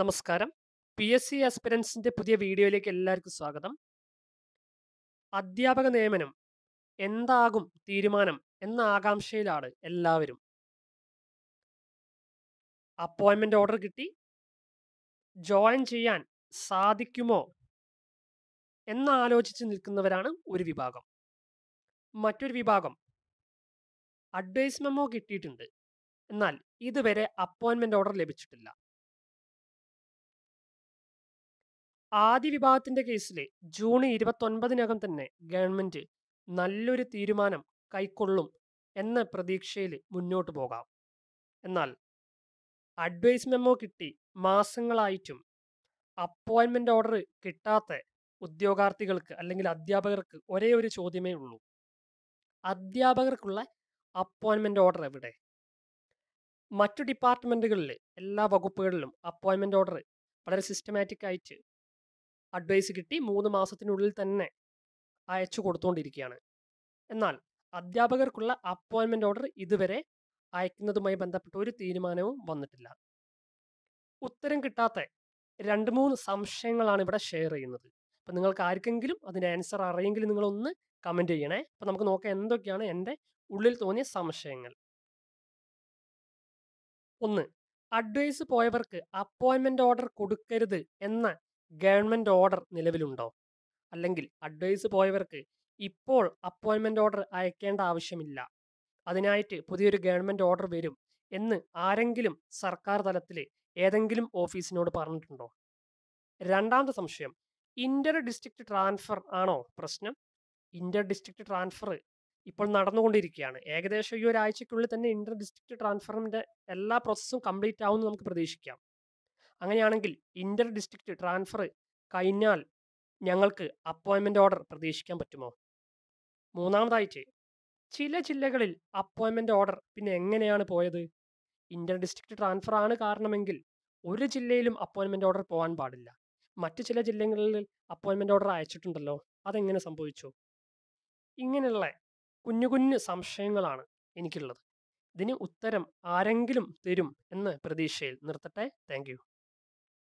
നമസ്കാരം P S C ആസ്പിരൻസിൻ്റെ പുതിയ വീഡിയോയിലേക്ക് എല്ലാവർക്കും സ്വാഗതം അധ്യാപക നിയമനം എന്താകും തീരുമാനം എന്ന ആകാംക്ഷയിലാണ് എല്ലാവരും അപ്പോയിൻമെൻ്റ് ഓർഡർ കിട്ടി ജോയിൻ ചെയ്യാൻ സാധിക്കുമോ എന്നാലോചിച്ച് നിൽക്കുന്നവരാണ് ഒരു വിഭാഗം മറ്റൊരു വിഭാഗം അഡ്വൈസ് മെമ്മോ കിട്ടിയിട്ടുണ്ട് എന്നാൽ ഇതുവരെ അപ്പോയിൻമെൻ്റ് ഓർഡർ ലഭിച്ചിട്ടില്ല ആദ്യ വിഭാഗത്തിൻ്റെ കേസിൽ ജൂൺ ഇരുപത്തൊൻപതിനകം തന്നെ ഗവൺമെന്റ് നല്ലൊരു തീരുമാനം കൈക്കൊള്ളും എന്ന പ്രതീക്ഷയിൽ മുന്നോട്ട് പോകാം എന്നാൽ അഡ്വൈസ് മെമ്മോ കിട്ടി മാസങ്ങളായിട്ടും അപ്പോയിൻമെൻ്റ് ഓർഡർ കിട്ടാത്ത ഉദ്യോഗാർത്ഥികൾക്ക് അല്ലെങ്കിൽ അധ്യാപകർക്ക് ഒരേ ഒരു ചോദ്യമേ ഉള്ളൂ അധ്യാപകർക്കുള്ള അപ്പോയിൻമെൻ്റ് ഓർഡർ എവിടെ മറ്റു ഡിപ്പാർട്ട്മെൻറ്റുകളിൽ എല്ലാ വകുപ്പുകളിലും അപ്പോയിൻമെൻ്റ് ഓർഡർ വളരെ സിസ്റ്റമാറ്റിക് ആയിട്ട് അഡ്വൈസ് കിട്ടി മൂന്ന് മാസത്തിനുള്ളിൽ തന്നെ അയച്ചു കൊടുത്തുകൊണ്ടിരിക്കുകയാണ് എന്നാൽ അധ്യാപകർക്കുള്ള അപ്പോയിൻമെൻ്റ് ഓർഡർ ഇതുവരെ അയക്കുന്നതുമായി ബന്ധപ്പെട്ട ഒരു തീരുമാനവും വന്നിട്ടില്ല ഉത്തരം കിട്ടാത്ത രണ്ട് മൂന്ന് സംശയങ്ങളാണ് ഇവിടെ ഷെയർ ചെയ്യുന്നത് അപ്പം നിങ്ങൾക്ക് ആർക്കെങ്കിലും അതിൻ്റെ ആൻസർ അറിയെങ്കിൽ നിങ്ങളൊന്ന് കമൻറ്റ് ചെയ്യണേ അപ്പം നമുക്ക് നോക്കാം എന്തൊക്കെയാണ് എൻ്റെ ഉള്ളിൽ തോന്നിയ സംശയങ്ങൾ ഒന്ന് അഡ്വൈസ് പോയവർക്ക് അപ്പോയിൻമെൻ്റ് ഓർഡർ കൊടുക്കരുത് എന്ന ഗവൺമെൻറ് ഓർഡർ നിലവിലുണ്ടോ അല്ലെങ്കിൽ അഡ്വൈസ് പോയവർക്ക് ഇപ്പോൾ അപ്പോയിൻമെൻറ്റ് ഓർഡർ അയക്കേണ്ട ആവശ്യമില്ല അതിനായിട്ട് പുതിയൊരു ഗവൺമെൻറ് ഓർഡർ വരും എന്ന് ആരെങ്കിലും സർക്കാർ തലത്തിൽ ഏതെങ്കിലും ഓഫീസിനോട് പറഞ്ഞിട്ടുണ്ടോ രണ്ടാമത്തെ സംശയം ഇൻ്റർ ഡിസ്ട്രിക്റ്റ് ട്രാൻസ്ഫർ ആണോ പ്രശ്നം ഇൻ്റർ ഡിസ്ട്രിക്റ്റ് ട്രാൻസ്ഫർ ഇപ്പോൾ നടന്നുകൊണ്ടിരിക്കുകയാണ് ഏകദേശം ഈ ഒരാഴ്ചയ്ക്കുള്ളിൽ തന്നെ ഇൻ്റർ ഡിസ്ട്രിക്റ്റ് ട്രാൻസ്ഫറിൻ്റെ എല്ലാ പ്രോസസ്സും കംപ്ലീറ്റ് ആവുമെന്ന് നമുക്ക് പ്രതീക്ഷിക്കാം അങ്ങനെയാണെങ്കിൽ ഇന്റർ ഡിസ്ട്രിക്റ്റ് ട്രാൻസ്ഫർ കഴിഞ്ഞാൽ ഞങ്ങൾക്ക് അപ്പോയിൻമെൻ്റ് ഓർഡർ പ്രതീക്ഷിക്കാൻ പറ്റുമോ മൂന്നാമതായിട്ട് ചില ജില്ലകളിൽ അപ്പോയിൻമെൻ്റ് ഓർഡർ പിന്നെ എങ്ങനെയാണ് പോയത് ഇന്റർ ഡിസ്ട്രിക്റ്റ് ട്രാൻസ്ഫർ ആണ് കാരണമെങ്കിൽ ഒരു ജില്ലയിലും അപ്പോയിൻമെൻ്റ് ഓർഡർ പോകാൻ പാടില്ല മറ്റു ചില ജില്ലകളിൽ അപ്പോയിൻമെൻ്റ് ഓർഡർ അയച്ചിട്ടുണ്ടല്ലോ അതെങ്ങനെ സംഭവിച്ചു ഇങ്ങനെയുള്ള കുഞ്ഞു കുഞ്ഞു സംശയങ്ങളാണ് എനിക്കുള്ളത് ഇതിന് ഉത്തരം ആരെങ്കിലും തരും എന്ന് പ്രതീക്ഷയിൽ നിർത്തട്ടെ താങ്ക്